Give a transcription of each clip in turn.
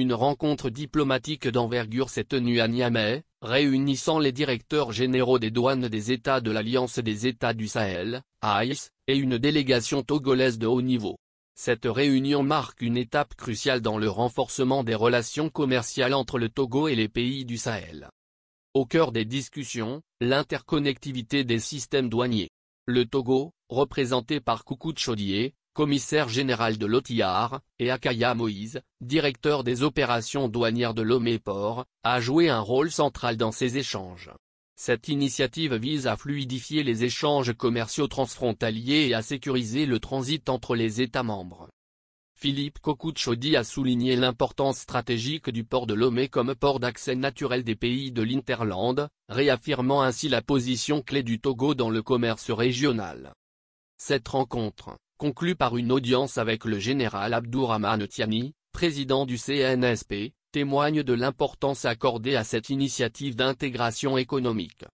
Une rencontre diplomatique d'envergure s'est tenue à Niamey, réunissant les directeurs généraux des douanes des États de l'Alliance des États du Sahel, AIS, et une délégation togolaise de haut niveau. Cette réunion marque une étape cruciale dans le renforcement des relations commerciales entre le Togo et les pays du Sahel. Au cœur des discussions, l'interconnectivité des systèmes douaniers. Le Togo, représenté par de Chaudier, commissaire général de l'OTIAR, et Akaya Moïse, directeur des opérations douanières de Lomé Port, a joué un rôle central dans ces échanges. Cette initiative vise à fluidifier les échanges commerciaux transfrontaliers et à sécuriser le transit entre les États membres. Philippe Cocucciodi a souligné l'importance stratégique du port de Lomé comme port d'accès naturel des pays de l'Interland, réaffirmant ainsi la position clé du Togo dans le commerce régional. Cette rencontre, Conclu par une audience avec le général Abdourahmane Tiani, président du CNSP, témoigne de l'importance accordée à cette initiative d'intégration économique.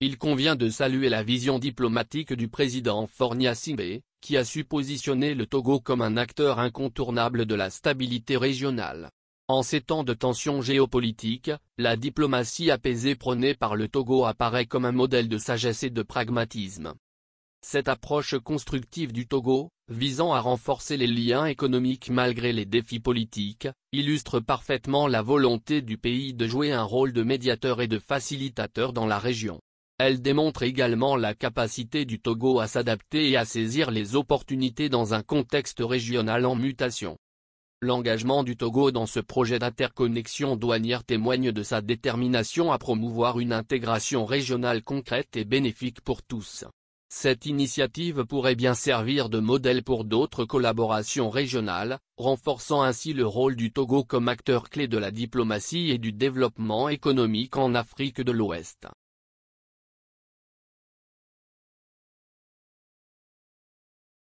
Il convient de saluer la vision diplomatique du président Fornia Sibé, qui a su positionner le Togo comme un acteur incontournable de la stabilité régionale. En ces temps de tensions géopolitiques, la diplomatie apaisée prônée par le Togo apparaît comme un modèle de sagesse et de pragmatisme. Cette approche constructive du Togo, visant à renforcer les liens économiques malgré les défis politiques, illustre parfaitement la volonté du pays de jouer un rôle de médiateur et de facilitateur dans la région. Elle démontre également la capacité du Togo à s'adapter et à saisir les opportunités dans un contexte régional en mutation. L'engagement du Togo dans ce projet d'interconnexion douanière témoigne de sa détermination à promouvoir une intégration régionale concrète et bénéfique pour tous. Cette initiative pourrait bien servir de modèle pour d'autres collaborations régionales, renforçant ainsi le rôle du Togo comme acteur clé de la diplomatie et du développement économique en Afrique de l'Ouest.